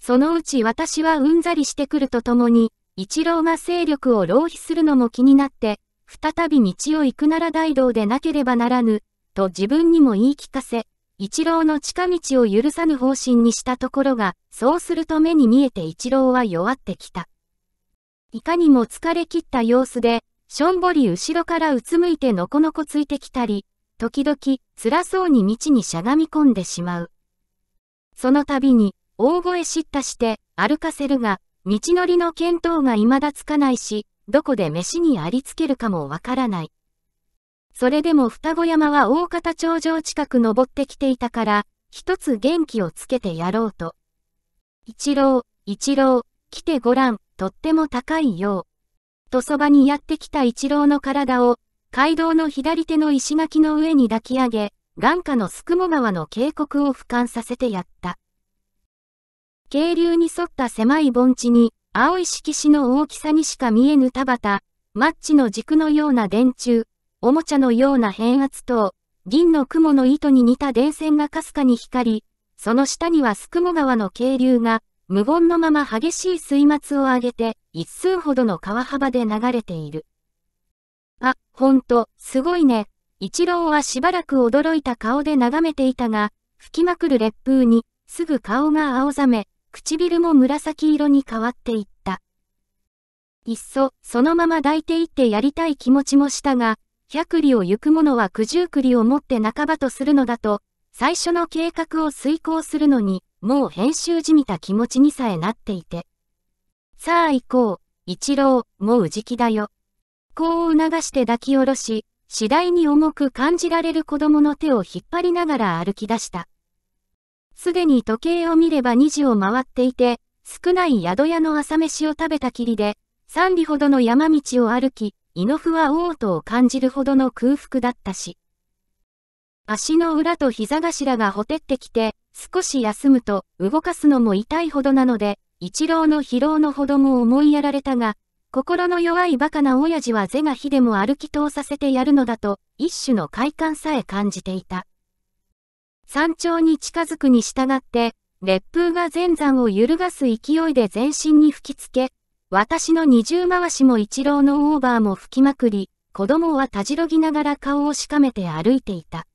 そのうち私はうんざりしてくるとともに、一郎が勢力を浪費するのも気になって、再び道を行くなら大道でなければならぬ、と自分にも言い聞かせ、一郎の近道を許さぬ方針にしたところが、そうすると目に見えて一郎は弱ってきた。いかにも疲れ切った様子で、しょんぼり後ろからうつむいてのこのこついてきたり、時々辛そうに道にしゃがみ込んでしまう。その度に、大声叱咤して歩かせるが、道のりの見当が未だつかないし、どこで飯にありつけるかもわからない。それでも双子山は大方頂上近く登ってきていたから、一つ元気をつけてやろうと。一郎、一郎、来てごらん、とっても高いよう。とそばにやってきた一郎の体を、街道の左手の石垣の上に抱き上げ、眼下の宿雲川の渓谷を俯瞰させてやった。渓流に沿った狭い盆地に、青い色紙の大きさにしか見えぬ田畑、マッチの軸のような電柱、おもちゃのような変圧と、銀の雲の糸に似た電線がかすかに光り、その下にはスクモ川の渓流が、無言のまま激しい水末を上げて、一数ほどの川幅で流れている。あ、ほんと、すごいね。一郎はしばらく驚いた顔で眺めていたが、吹きまくる烈風に、すぐ顔が青ざめ、唇も紫色に変わっていった。いっそ、そのまま抱いていってやりたい気持ちもしたが、百里を行く者は九十九里をもって半ばとするのだと、最初の計画を遂行するのに、もう編集じみた気持ちにさえなっていて。さあ行こう、一郎、もう時期だよ。こう促して抱き下ろし、次第に重く感じられる子供の手を引っ張りながら歩き出した。すでに時計を見れば2時を回っていて、少ない宿屋の朝飯を食べたきりで、3里ほどの山道を歩き、ノフは王とを感じるほどの空腹だったし。足の裏と膝頭がほてってきて、少し休むと動かすのも痛いほどなので、一郎の疲労のほども思いやられたが、心の弱いバカな親父は是が非でも歩き通させてやるのだと、一種の快感さえ感じていた。山頂に近づくに従って、烈風が前山を揺るがす勢いで全身に吹きつけ、私の二重回しも一郎のオーバーも吹きまくり、子供はたじろぎながら顔をしかめて歩いていた。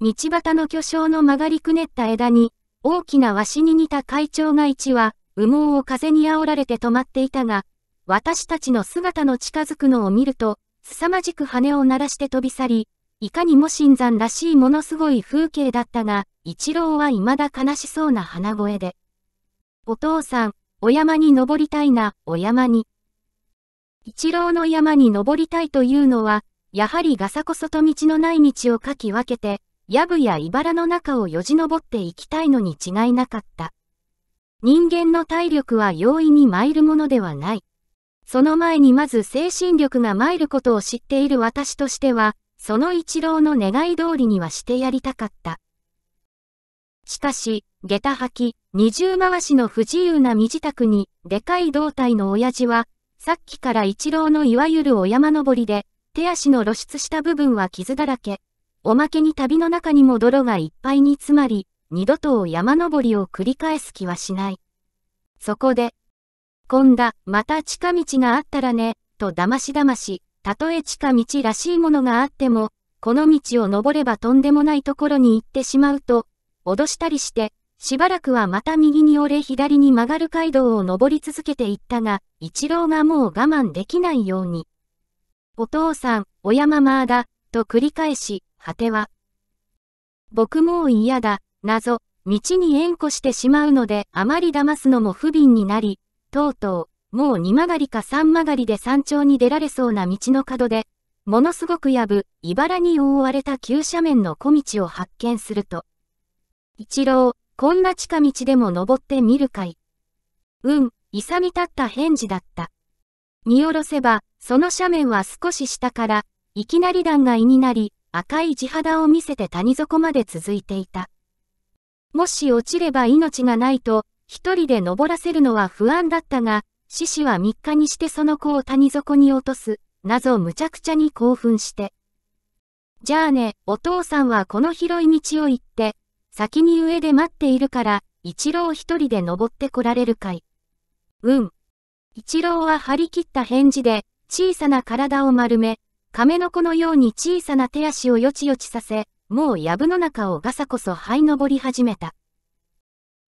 道端の巨匠の曲がりくねった枝に、大きな鷲に似た会長が一羽、羽毛を風に煽られて止まっていたが、私たちの姿の近づくのを見ると、凄まじく羽を鳴らして飛び去り、いかにも新山らしいものすごい風景だったが、一郎は未だ悲しそうな鼻声で。お父さん、お山に登りたいな、お山に。一郎の山に登りたいというのは、やはりガサこそと道のない道をかき分けて、やぶや茨の中をよじ登っていきたいのに違いなかった。人間の体力は容易に参るものではない。その前にまず精神力が参ることを知っている私としては、その一郎の願い通りにはしてやりたかった。しかし、下駄履き、二重回しの不自由な身支度に、でかい胴体の親父は、さっきから一郎のいわゆるお山登りで、手足の露出した部分は傷だらけ。おまけに旅の中にも泥がいっぱいに詰まり、二度と山登りを繰り返す気はしない。そこで、今度また近道があったらね、と騙し騙し、たとえ近道らしいものがあっても、この道を登ればとんでもないところに行ってしまうと、脅したりして、しばらくはまた右に折れ左に曲がる街道を登り続けていったが、一郎がもう我慢できないように。お父さん、お山まーだ、と繰り返し、果ては。僕もう嫌だ、謎、道に縁故してしまうので、あまり騙すのも不憫になり、とうとう、もう二曲がりか三曲がりで山頂に出られそうな道の角で、ものすごくやぶ、茨に覆われた急斜面の小道を発見すると。一郎、こんな近道でも登ってみるかい。うん、勇み立った返事だった。見下ろせば、その斜面は少し下から、いきなり段が胃になり、赤い地肌を見せて谷底まで続いていた。もし落ちれば命がないと、一人で登らせるのは不安だったが、獅子は三日にしてその子を谷底に落とす、謎むちゃくちゃに興奮して。じゃあね、お父さんはこの広い道を行って、先に上で待っているから、一郎一人で登ってこられるかい。うん。一郎は張り切った返事で、小さな体を丸め、亀の子のように小さな手足をよちよちさせ、もう藪の中をガサこそ這い登り始めた。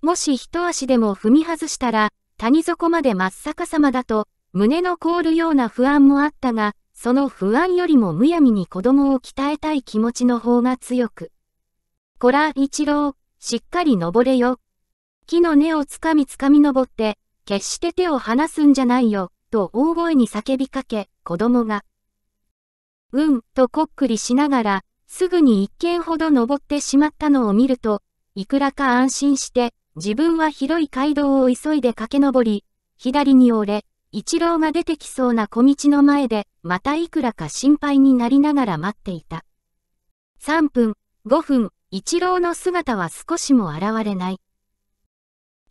もし一足でも踏み外したら、谷底まで真っ逆さまだと、胸の凍るような不安もあったが、その不安よりもむやみに子供を鍛えたい気持ちの方が強く、こら、一郎、しっかり登れよ。木の根をつかみつかみ登って、決して手を離すんじゃないよ、と大声に叫びかけ、子供が。うん、とこっくりしながら、すぐに一軒ほど登ってしまったのを見ると、いくらか安心して、自分は広い街道を急いで駆け上り、左に折れ、一郎が出てきそうな小道の前で、またいくらか心配になりながら待っていた。3分、5分、一郎の姿は少しも現れない。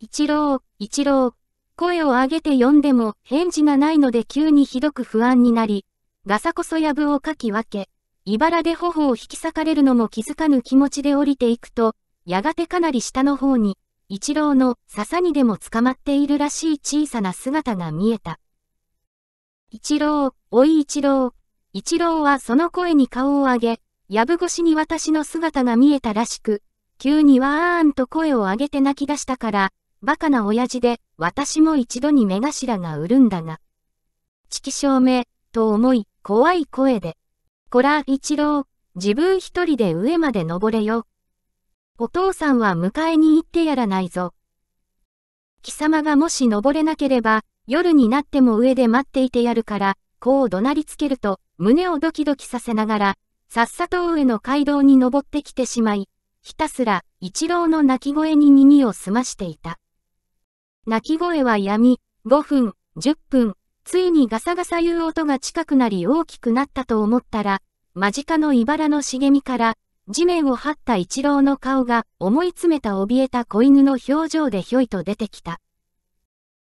一郎、一郎、声を上げて呼んでも返事がないので急にひどく不安になり、ガサこそやぶをかき分け、茨で頬を引き裂かれるのも気づかぬ気持ちで降りていくと、やがてかなり下の方に、一郎の笹にでも捕まっているらしい小さな姿が見えた。一郎、おい一郎、一郎はその声に顔を上げ、やぶ越しに私の姿が見えたらしく、急にわーんと声を上げて泣き出したから、バカな親父で、私も一度に目頭が潤んだが。チ証明と思い、怖い声で。こら、一郎、自分一人で上まで登れよ。お父さんは迎えに行ってやらないぞ。貴様がもし登れなければ、夜になっても上で待っていてやるから、こう怒鳴りつけると、胸をドキドキさせながら、さっさと上の街道に登ってきてしまい、ひたすら一郎の泣き声に耳を澄ましていた。泣き声は闇、5分、10分、ついにガサガサいう音が近くなり大きくなったと思ったら、間近の茨の茂みから、地面を張った一郎の顔が思い詰めた怯えた子犬の表情でひょいと出てきた。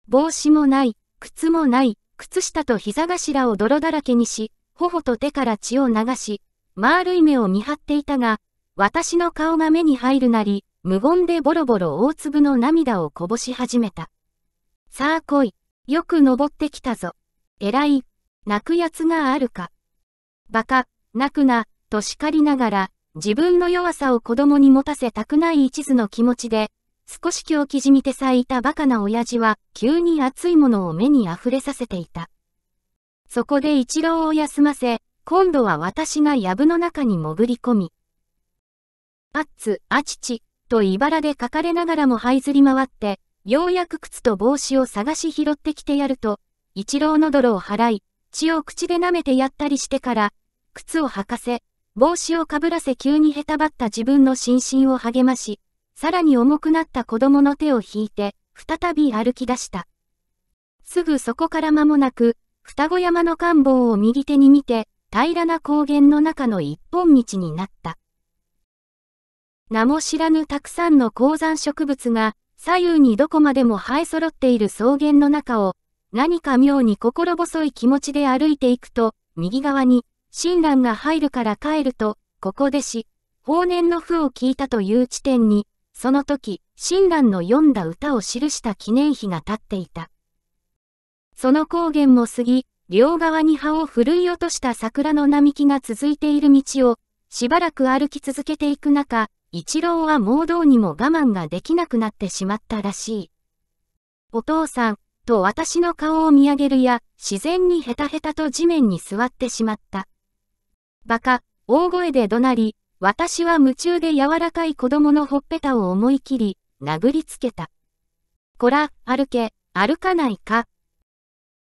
帽子もない、靴もない、靴下と膝頭を泥だらけにし、頬と手から血を流し、丸い目を見張っていたが、私の顔が目に入るなり、無言でボロボロ大粒の涙をこぼし始めた。さあ来い。よく登ってきたぞ。偉い。泣くやつがあるか。バカ、泣くな、と叱りながら、自分の弱さを子供に持たせたくない一途の気持ちで、少し狂気じみてさえいたバカな親父は、急に熱いものを目に溢れさせていた。そこで一郎を休ませ、今度は私が藪の中に潜り込み、あっつ、あちち、と茨で書かれながらも這いずり回って、ようやく靴と帽子を探し拾ってきてやると、一郎の泥を払い、血を口で舐めてやったりしてから、靴を履かせ、帽子をかぶらせ急にへたばった自分の心身を励まし、さらに重くなった子供の手を引いて、再び歩き出した。すぐそこから間もなく、双子山の官房を右手に見て、平らな高原の中の一本道になった。名も知らぬたくさんの高山植物が左右にどこまでも生え揃っている草原の中を何か妙に心細い気持ちで歩いていくと右側に親鸞が入るから帰るとここでし法年の符を聞いたという地点にその時親鸞の読んだ歌を記した記念碑が立っていたその高原も過ぎ両側に葉をふるい落とした桜の並木が続いている道を、しばらく歩き続けていく中、一郎は盲導にも我慢ができなくなってしまったらしい。お父さん、と私の顔を見上げるや、自然にヘタヘタと地面に座ってしまった。バカ、大声で怒鳴り、私は夢中で柔らかい子供のほっぺたを思い切り、殴りつけた。こら、歩け、歩かないか。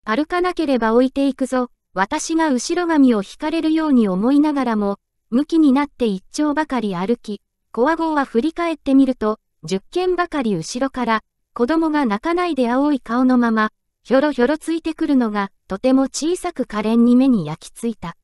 歩かなければ置いていくぞ、私が後ろ髪を引かれるように思いながらも、向きになって一丁ばかり歩き、コア号は振り返ってみると、十軒ばかり後ろから、子供が泣かないで青い顔のまま、ひょろひょろついてくるのが、とても小さく可憐に目に焼きついた。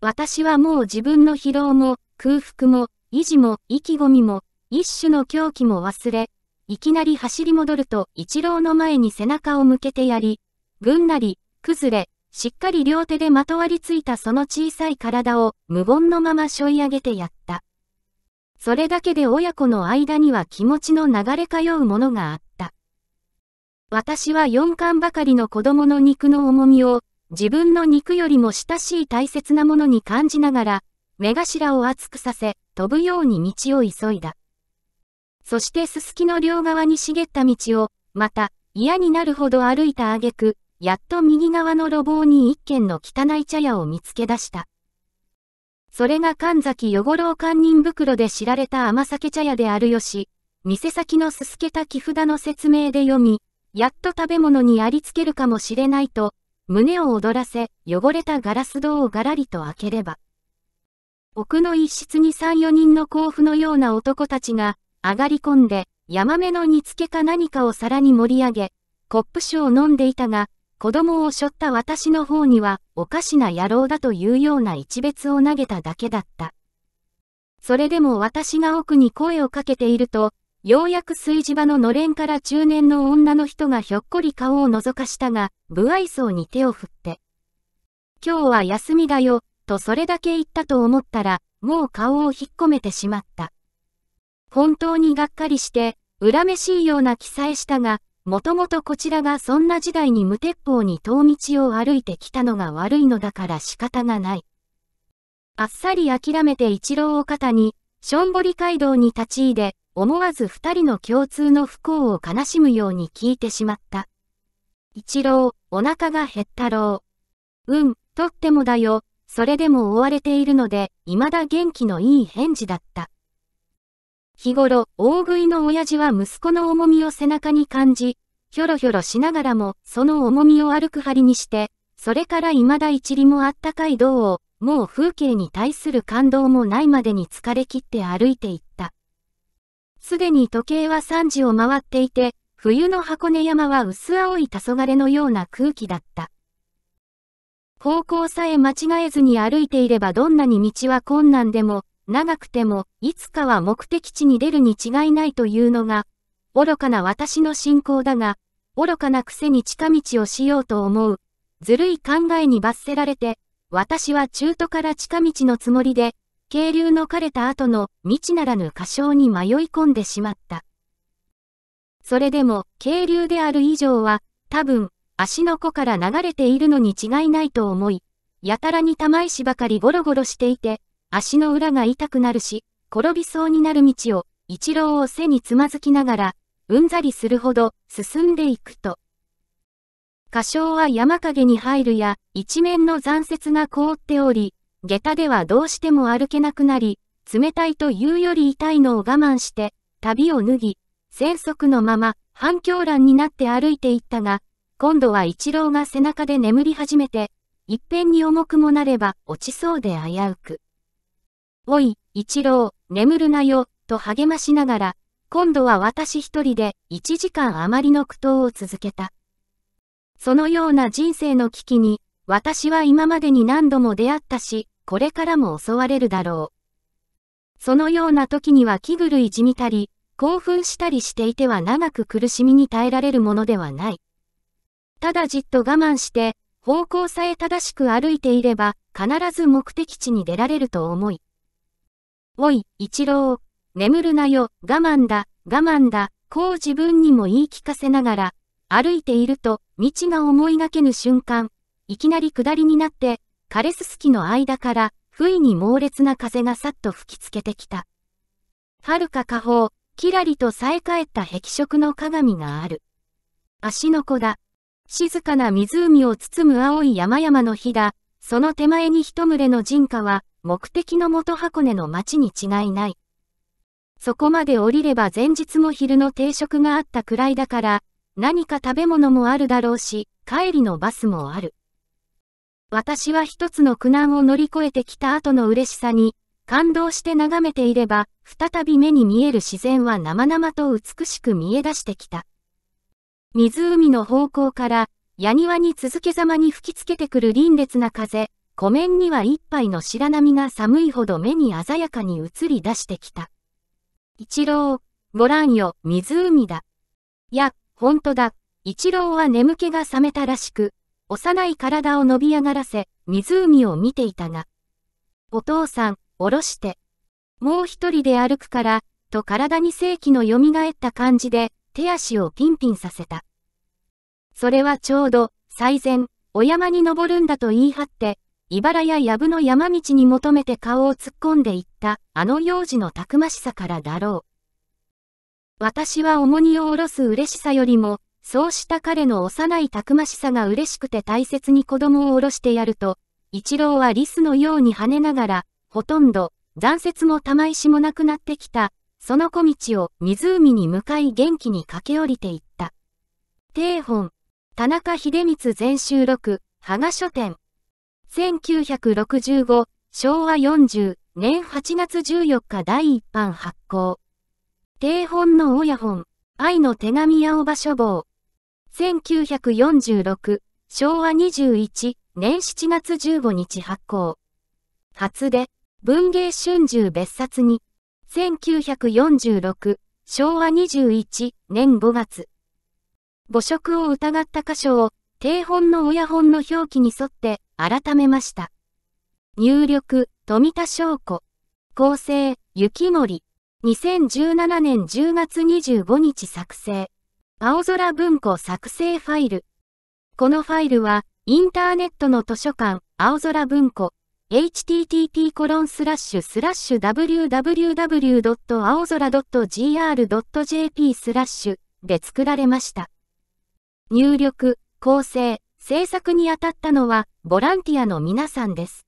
私はもう自分の疲労も、空腹も、維持も、意気込みも、一種の狂気も忘れ、いきなり走り戻ると、一郎の前に背中を向けてやり、ぐんなり、崩れ、しっかり両手でまとわりついたその小さい体を無言のまま背負い上げてやった。それだけで親子の間には気持ちの流れ通うものがあった。私は4巻ばかりの子供の肉の重みを自分の肉よりも親しい大切なものに感じながら、目頭を熱くさせ、飛ぶように道を急いだ。そしてすすきの両側に茂った道を、また、嫌になるほど歩いた挙句、やっと右側の路傍に一軒の汚い茶屋を見つけ出した。それが神崎汚郎堪忍袋で知られた甘酒茶屋であるよし、店先のすすけた木札の説明で読み、やっと食べ物にありつけるかもしれないと、胸を躍らせ、汚れたガラス戸をがらりと開ければ。奥の一室に三四人の甲府のような男たちが、上がり込んで、ヤマメの煮付けか何かを皿に盛り上げ、コップ酒を飲んでいたが、子供を背負った私の方には、おかしな野郎だというような一別を投げただけだった。それでも私が奥に声をかけていると、ようやく炊事場ののれんから中年の女の人がひょっこり顔を覗かしたが、不愛想に手を振って。今日は休みだよ、とそれだけ言ったと思ったら、もう顔を引っ込めてしまった。本当にがっかりして、恨めしいような記載したが、もともとこちらがそんな時代に無鉄砲に遠道を歩いてきたのが悪いのだから仕方がない。あっさり諦めて一郎を肩に、しょんぼり街道に立ち入れ、思わず二人の共通の不幸を悲しむように聞いてしまった。一郎、お腹が減ったろう。うん、とってもだよ、それでも追われているので、未だ元気のいい返事だった。日頃、大食いの親父は息子の重みを背中に感じ、ひょろひょろしながらも、その重みを歩く針にして、それから未だ一里もあったかい道を、もう風景に対する感動もないまでに疲れ切って歩いていった。すでに時計は3時を回っていて、冬の箱根山は薄青い黄昏のような空気だった。方向さえ間違えずに歩いていればどんなに道は困難でも、長くても、いつかは目的地に出るに違いないというのが、愚かな私の信仰だが、愚かなくせに近道をしようと思う。ずるい考えに罰せられて、私は中途から近道のつもりで、渓流の枯れた後の未知ならぬ過小に迷い込んでしまった。それでも、渓流である以上は、多分、足の子から流れているのに違いないと思い、やたらに玉石ばかりゴロゴロしていて、足の裏が痛くなるし、転びそうになる道を、一郎を背につまずきながら、うんざりするほど進んでいくと。歌唱は山陰に入るや、一面の残雪が凍っており、下駄ではどうしても歩けなくなり、冷たいというより痛いのを我慢して、旅を脱ぎ、戦足のまま、反響乱になって歩いていったが、今度は一郎が背中で眠り始めて、一辺に重くもなれば落ちそうで危うく。おい、一郎、眠るなよ、と励ましながら、今度は私一人で一時間余りの苦闘を続けた。そのような人生の危機に、私は今までに何度も出会ったし、これからも襲われるだろう。そのような時には気狂いじみたり、興奮したりしていては長く苦しみに耐えられるものではない。ただじっと我慢して、方向さえ正しく歩いていれば、必ず目的地に出られると思い、おい、一郎、眠るなよ、我慢だ、我慢だ、こう自分にも言い聞かせながら、歩いていると、道が思いがけぬ瞬間、いきなり下りになって、枯れすすきの間から、不意に猛烈な風がさっと吹きつけてきた。遥か下方、きらりと冴え返った壁色の鏡がある。足の子だ。静かな湖を包む青い山々の火だ。その手前に一群れの人家は、目的の元箱根の町に違いない。そこまで降りれば前日も昼の定食があったくらいだから、何か食べ物もあるだろうし、帰りのバスもある。私は一つの苦難を乗り越えてきた後の嬉しさに、感動して眺めていれば、再び目に見える自然は生々と美しく見え出してきた。湖の方向から、矢庭に続けざまに吹きつけてくる凛烈な風、湖面には一杯の白波が寒いほど目に鮮やかに映り出してきた。一郎、ご覧よ、湖だ。いや、ほんとだ。一郎は眠気が覚めたらしく、幼い体を伸び上がらせ、湖を見ていたが。お父さん、おろして。もう一人で歩くから、と体に正気の蘇った感じで、手足をピンピンさせた。それはちょうど、最前、お山に登るんだと言い張って、茨や藪の山道に求めて顔を突っ込んでいった、あの幼児のたくましさからだろう。私は重荷を下ろす嬉しさよりも、そうした彼の幼いたくましさが嬉しくて大切に子供を下ろしてやると、一郎はリスのように跳ねながら、ほとんど、残雪も玉石もなくなってきた、その小道を湖に向かい元気に駆け下りていった。定本、田中秀光全集録、芳賀書店。1965、昭和40年8月14日第一版発行。定本の親本、愛の手紙青葉書房。1946、昭和21年7月15日発行。初で、文芸春秋別冊に。1946、昭和21年5月。母色を疑った箇所を、定本の親本の表記に沿って、改めました。入力、富田翔子。構成、雪森。2017年10月25日作成。青空文庫作成ファイル。このファイルは、インターネットの図書館、青空文庫、http コロンスラッシュスラッシュ www.aozora.gr.jp スラッシュで作られました。入力、構成、制作にあたったのはボランティアの皆さんです。